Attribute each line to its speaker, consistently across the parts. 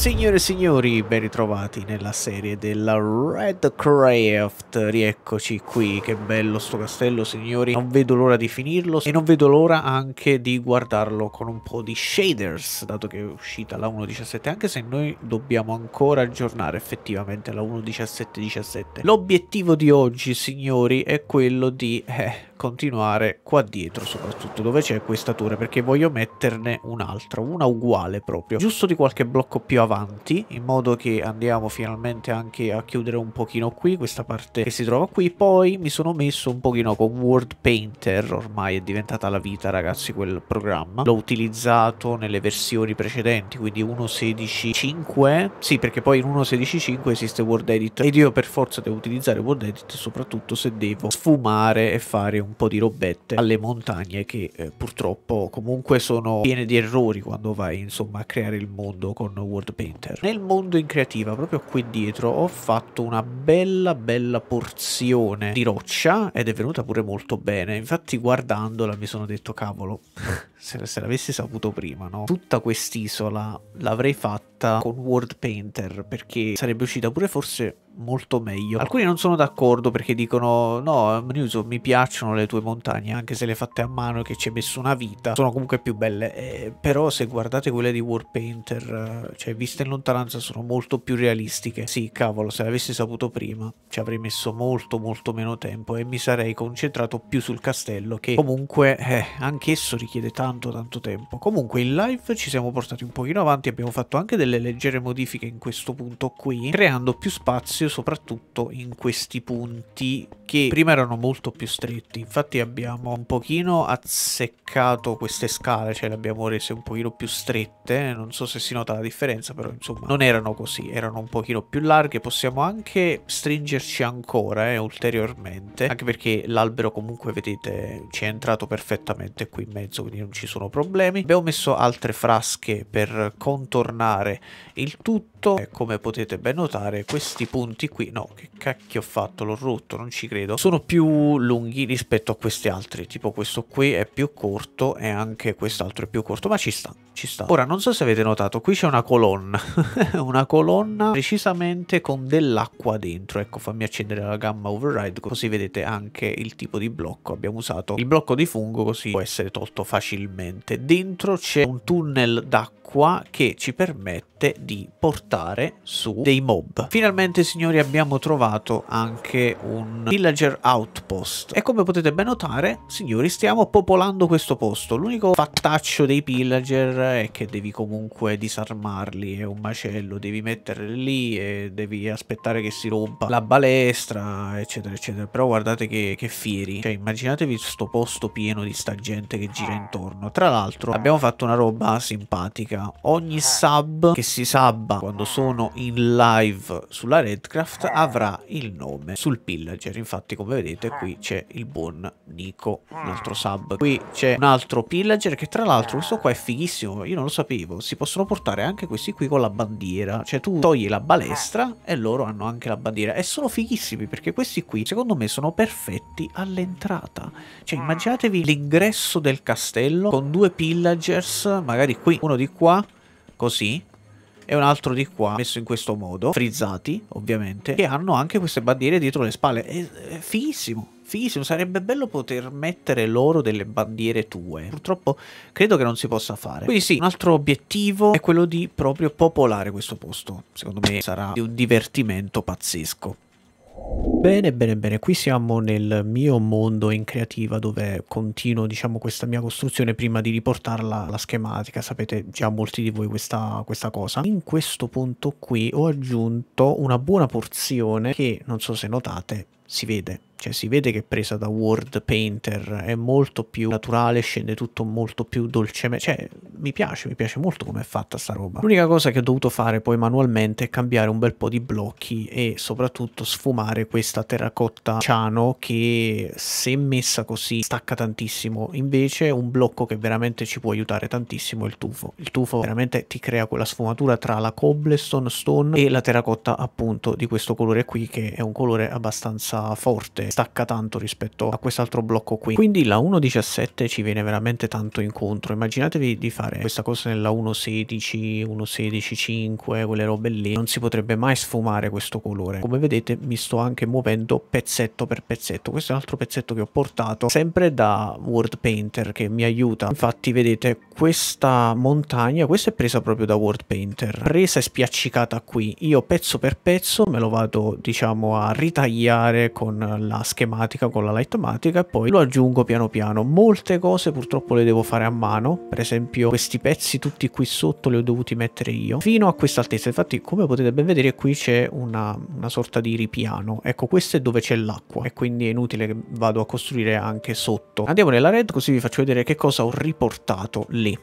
Speaker 1: Signore e signori, ben ritrovati nella serie della Red Craft. Rieccoci qui, che bello sto castello, signori. Non vedo l'ora di finirlo e non vedo l'ora anche di guardarlo con un po' di shaders, dato che è uscita la 1.17, anche se noi dobbiamo ancora aggiornare effettivamente la 1.17.17. L'obiettivo di oggi, signori, è quello di... Eh, continuare qua dietro soprattutto dove c'è questa torre perché voglio metterne un'altra, una uguale proprio, giusto di qualche blocco più avanti in modo che andiamo finalmente anche a chiudere un pochino qui questa parte che si trova qui, poi mi sono messo un pochino con word Painter, ormai è diventata la vita ragazzi quel programma, l'ho utilizzato nelle versioni precedenti quindi 1.16.5, sì perché poi in 1.16.5 esiste word Edit ed io per forza devo utilizzare word Edit soprattutto se devo sfumare e fare un un po' di robette alle montagne che eh, purtroppo comunque sono piene di errori quando vai insomma a creare il mondo con World Painter. Nel mondo in creativa proprio qui dietro ho fatto una bella bella porzione di roccia ed è venuta pure molto bene infatti guardandola mi sono detto cavolo se, se l'avessi saputo prima, no? Tutta quest'isola l'avrei fatta con World Painter perché sarebbe uscita pure forse molto meglio. Alcuni non sono d'accordo perché dicono no, Mnuso, mi piacciono le tue montagne anche se le fatte a mano e che ci hai messo una vita, sono comunque più belle, eh, però se guardate quelle di World Painter, eh, cioè viste in lontananza sono molto più realistiche. Sì, cavolo, se l'avessi saputo prima ci avrei messo molto molto meno tempo e mi sarei concentrato più sul castello che comunque eh, anch'esso richiede tanto tanto tanto tempo. Comunque in live ci siamo portati un pochino avanti, abbiamo fatto anche delle leggere modifiche in questo punto qui, creando più spazio soprattutto in questi punti che prima erano molto più stretti. Infatti abbiamo un pochino azzeccato queste scale, cioè le abbiamo rese un pochino più strette, non so se si nota la differenza, però insomma non erano così, erano un pochino più larghe, possiamo anche stringerci ancora eh, ulteriormente, anche perché l'albero comunque vedete ci è entrato perfettamente qui in mezzo, quindi non ci ci sono problemi. Abbiamo messo altre frasche per contornare il tutto. E come potete ben notare questi punti qui, no che cacchio ho fatto, l'ho rotto, non ci credo, sono più lunghi rispetto a questi altri, tipo questo qui è più corto e anche quest'altro è più corto, ma ci sta, ci sta. Ora non so se avete notato, qui c'è una colonna, una colonna precisamente con dell'acqua dentro, ecco fammi accendere la gamma override così vedete anche il tipo di blocco abbiamo usato, il blocco di fungo così può essere tolto facilmente probabilmente. Dentro c'è un tunnel d'acqua che ci permette permette di portare su dei mob. Finalmente signori abbiamo trovato anche un villager outpost e come potete ben notare signori stiamo popolando questo posto. L'unico fattaccio dei pillager è che devi comunque disarmarli, è un macello, devi metterli lì e devi aspettare che si rompa la balestra eccetera eccetera. Però guardate che, che fieri, cioè immaginatevi questo posto pieno di sta gente che gira intorno. Tra l'altro abbiamo fatto una roba simpatica, ogni sub che stessi Sabba, quando ah. sono in live sulla Redcraft, eh. avrà il nome sul pillager. Infatti, come vedete, eh. qui c'è il buon Nico, un mm. altro sub. Qui c'è un altro pillager che tra l'altro questo qua è fighissimo, io non lo sapevo. Si possono portare anche questi qui con la bandiera. Cioè tu togli la balestra eh. e loro hanno anche la bandiera. E sono fighissimi perché questi qui, secondo me, sono perfetti all'entrata. Cioè mm. immaginatevi l'ingresso del castello con due pillagers, magari qui uno di qua, così e un altro di qua messo in questo modo, frizzati ovviamente, che hanno anche queste bandiere dietro le spalle. È, è eh, fighissimo. Fighissimo, sarebbe bello poter mettere loro delle bandiere tue. Purtroppo credo che non si possa fare. Quindi sì, un altro obiettivo è quello di proprio popolare questo posto. Secondo me sarà di un divertimento pazzesco. Bene, bene, bene, qui siamo nel mio mondo in creativa dove continuo diciamo questa mia costruzione prima di riportarla alla schematica, sapete già molti di voi questa, questa cosa. In questo punto qui ho aggiunto una buona porzione che non so se notate si vede cioè si vede che è presa da Word Painter, è molto più naturale, scende tutto molto più dolcemente, cioè mi piace, mi piace molto come è fatta sta roba. L'unica cosa che ho dovuto fare poi manualmente è cambiare un bel po' di blocchi e soprattutto sfumare questa terracotta ciano che se messa così stacca tantissimo, invece un blocco che veramente ci può aiutare tantissimo è il tufo. Il tufo veramente ti crea quella sfumatura tra la cobblestone stone e la terracotta appunto di questo colore qui che è un colore abbastanza forte stacca tanto rispetto a quest'altro blocco qui. Quindi la 1.17 ci viene veramente tanto incontro. Immaginatevi di fare questa cosa nella 1.16, 1.16.5, quelle robe lì. Non si potrebbe mai sfumare questo colore. Come vedete mi sto anche muovendo pezzetto per pezzetto. Questo è un altro pezzetto che ho portato sempre da World Painter che mi aiuta. Infatti vedete questa montagna, questa è presa proprio da World Painter. Presa e spiaccicata qui. Io pezzo per pezzo me lo vado diciamo a ritagliare con la schematica con la lightomatica e poi lo aggiungo piano piano. Molte cose purtroppo le devo fare a mano, per esempio questi pezzi tutti qui sotto li ho dovuti mettere io, fino a questa altezza. Infatti come potete ben vedere qui c'è una, una sorta di ripiano, ecco questo è dove c'è l'acqua e quindi è inutile che vado a costruire anche sotto. Andiamo nella red così vi faccio vedere che cosa ho riportato lì.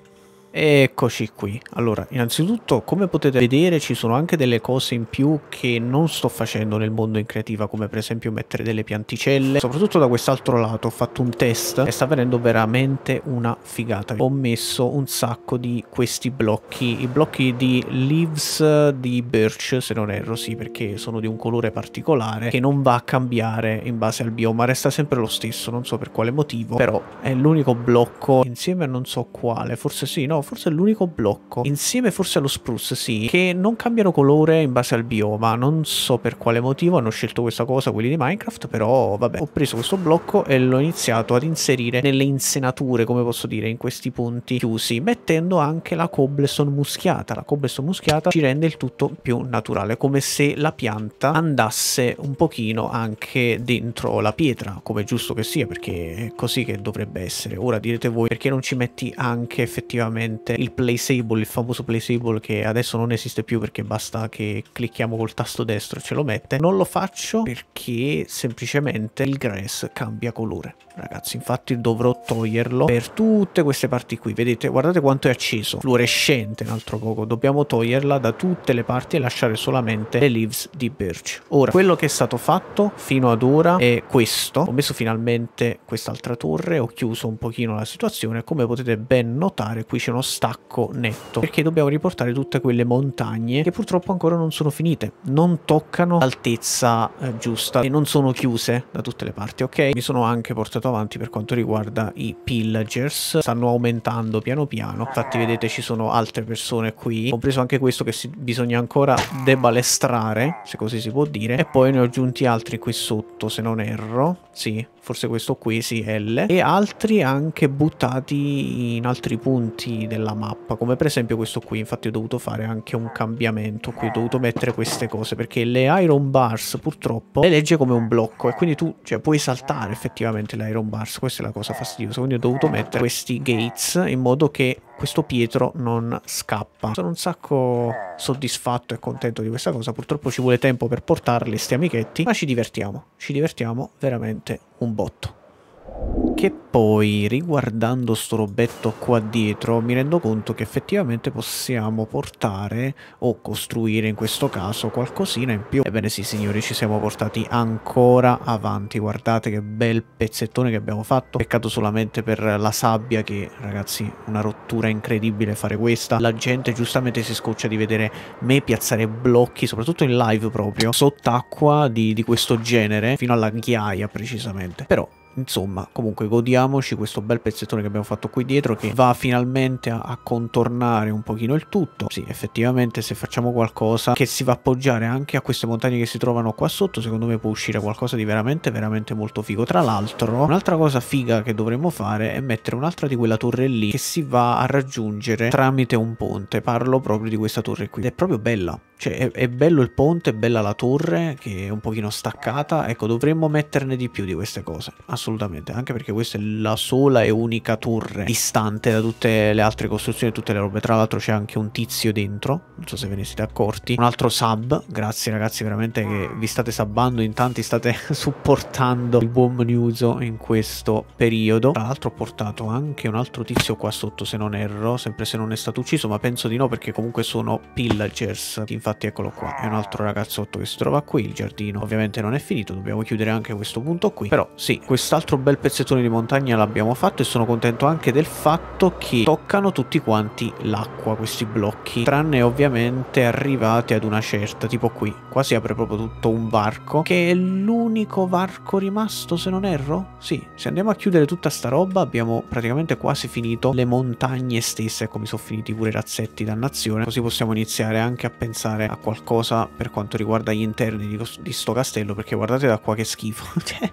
Speaker 1: Eccoci qui. Allora, innanzitutto, come potete vedere, ci sono anche delle cose in più che non sto facendo nel mondo in creativa, come per esempio mettere delle pianticelle. Soprattutto da quest'altro lato ho fatto un test e sta venendo veramente una figata. Ho messo un sacco di questi blocchi, i blocchi di leaves di birch, se non erro, sì, perché sono di un colore particolare che non va a cambiare in base al bioma, resta sempre lo stesso, non so per quale motivo, però è l'unico blocco insieme a non so quale, forse sì, no, forse è l'unico blocco, insieme forse allo spruce, sì, che non cambiano colore in base al bioma. Non so per quale motivo hanno scelto questa cosa quelli di Minecraft, però vabbè. Ho preso questo blocco e l'ho iniziato ad inserire nelle insenature, come posso dire, in questi punti chiusi, mettendo anche la cobblestone muschiata. La cobblestone muschiata ci rende il tutto più naturale, come se la pianta andasse un pochino anche dentro la pietra, come è giusto che sia, perché è così che dovrebbe essere. Ora direte voi perché non ci metti anche effettivamente sicuramente il placeable, il famoso placeable che adesso non esiste più perché basta che clicchiamo col tasto destro e ce lo mette. Non lo faccio perché semplicemente il grass cambia colore. Ragazzi, infatti dovrò toglierlo per tutte queste parti qui. Vedete, guardate quanto è acceso, fluorescente un altro poco. Dobbiamo toglierla da tutte le parti e lasciare solamente le leaves di birch. Ora, quello che è stato fatto fino ad ora è questo. Ho messo finalmente quest'altra torre, ho chiuso un pochino la situazione. Come potete ben notare, qui c'è uno stacco netto perché dobbiamo riportare tutte quelle montagne che purtroppo ancora non sono finite non toccano l'altezza eh, giusta e non sono chiuse da tutte le parti ok mi sono anche portato avanti per quanto riguarda i pillagers stanno aumentando piano piano infatti vedete ci sono altre persone qui compreso anche questo che si, bisogna ancora debalestrare se così si può dire e poi ne ho aggiunti altri qui sotto se non erro sì forse questo qui sì L e altri anche buttati in altri punti della mappa, come per esempio questo qui, infatti ho dovuto fare anche un cambiamento qui, ho dovuto mettere queste cose, perché le iron bars purtroppo le legge come un blocco e quindi tu cioè, puoi saltare effettivamente le iron bars, questa è la cosa fastidiosa, quindi ho dovuto mettere questi gates in modo che questo Pietro non scappa. Sono un sacco soddisfatto e contento di questa cosa, purtroppo ci vuole tempo per portarle sti amichetti, ma ci divertiamo, ci divertiamo veramente un botto che poi riguardando sto robetto qua dietro mi rendo conto che effettivamente possiamo portare o costruire in questo caso qualcosina in più ebbene sì signori ci siamo portati ancora avanti guardate che bel pezzettone che abbiamo fatto peccato solamente per la sabbia che ragazzi una rottura incredibile fare questa la gente giustamente si scoccia di vedere me piazzare blocchi soprattutto in live proprio sott'acqua di, di questo genere fino alla ghiaia precisamente però insomma comunque godiamoci questo bel pezzettone che abbiamo fatto qui dietro che va finalmente a, a contornare un pochino il tutto sì effettivamente se facciamo qualcosa che si va a appoggiare anche a queste montagne che si trovano qua sotto secondo me può uscire qualcosa di veramente veramente molto figo tra l'altro un'altra cosa figa che dovremmo fare è mettere un'altra di quella torre lì che si va a raggiungere tramite un ponte parlo proprio di questa torre qui ed è proprio bella cioè, è, è, bello il ponte, è bella la torre che è un pochino staccata. Ecco, dovremmo metterne di più di queste cose, assolutamente, anche perché questa è la sola e unica torre distante da tutte le altre costruzioni, e tutte le robe. Tra l'altro c'è anche un tizio dentro, non so se ve ne siete accorti. Un altro sub, grazie ragazzi veramente che mm. vi state sabbando, in tanti state supportando il buon news in questo periodo. Tra l'altro ho portato anche un altro tizio qua sotto se non erro, sempre se non è stato ucciso, ma penso di no perché comunque sono pillagers. Infatti infatti eccolo qua, è un altro ragazzotto che si trova qui, il giardino ovviamente non è finito, dobbiamo chiudere anche questo punto qui, però sì, quest'altro bel pezzettone di montagna l'abbiamo fatto e sono contento anche del fatto che toccano tutti quanti l'acqua questi blocchi, tranne ovviamente arrivati ad una certa, tipo qui, qua si apre proprio tutto un varco, che è l'unico varco rimasto se non erro? Sì, se andiamo a chiudere tutta sta roba abbiamo praticamente quasi finito le montagne stesse, ecco mi sono finiti pure i razzetti dannazione, così possiamo iniziare anche a pensare pensare a qualcosa per quanto riguarda gli interni di, di sto castello perché guardate da qua che schifo cioè,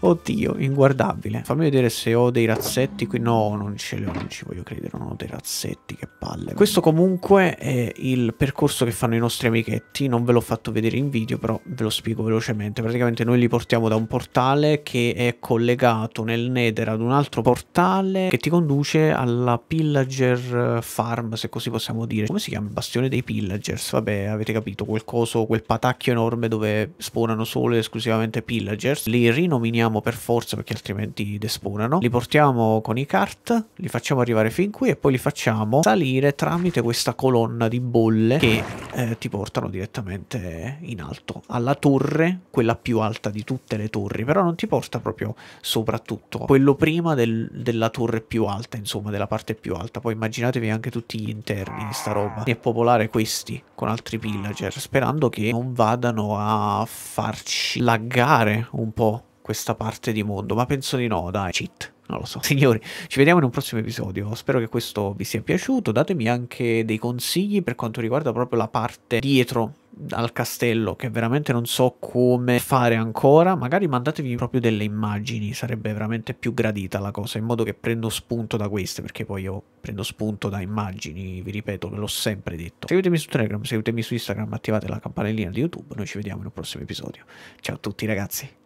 Speaker 1: oddio inguardabile fammi vedere se ho dei razzetti qui no non ce li ho non ci voglio credere non ho dei razzetti che palle questo comunque è il percorso che fanno i nostri amichetti non ve l'ho fatto vedere in video però ve lo spiego velocemente praticamente noi li portiamo da un portale che è collegato nel nether ad un altro portale che ti conduce alla pillager farm se così possiamo dire come si chiama il bastione dei pillagers vabbè avete capito, quel coso, quel patacchio enorme dove spawnano solo e esclusivamente pillagers. Li rinominiamo per forza perché altrimenti despawnano. Li portiamo con i cart, li facciamo arrivare fin qui e poi li facciamo salire tramite questa colonna di bolle che eh, ti portano direttamente in alto. Alla torre, quella più alta di tutte le torri, però non ti porta proprio soprattutto. Quello prima del, della torre più alta, insomma, della parte più alta. Poi immaginatevi anche tutti gli interni di sta roba. E popolare questi con altri nostri villager, sperando che non vadano a farci laggare un po' questa parte di mondo, ma penso di no, dai, cheat. Non lo so. Signori, ci vediamo in un prossimo episodio. Spero che questo vi sia piaciuto. Datemi anche dei consigli per quanto riguarda proprio la parte dietro al castello che veramente non so come fare ancora, magari mandatevi proprio delle immagini, sarebbe veramente più gradita la cosa, in modo che prendo spunto da queste, perché poi io prendo spunto da immagini, vi ripeto, ve l'ho sempre detto. Seguitemi su Telegram, seguitemi su Instagram, attivate la campanellina di YouTube, noi ci vediamo in un prossimo episodio. Ciao a tutti ragazzi!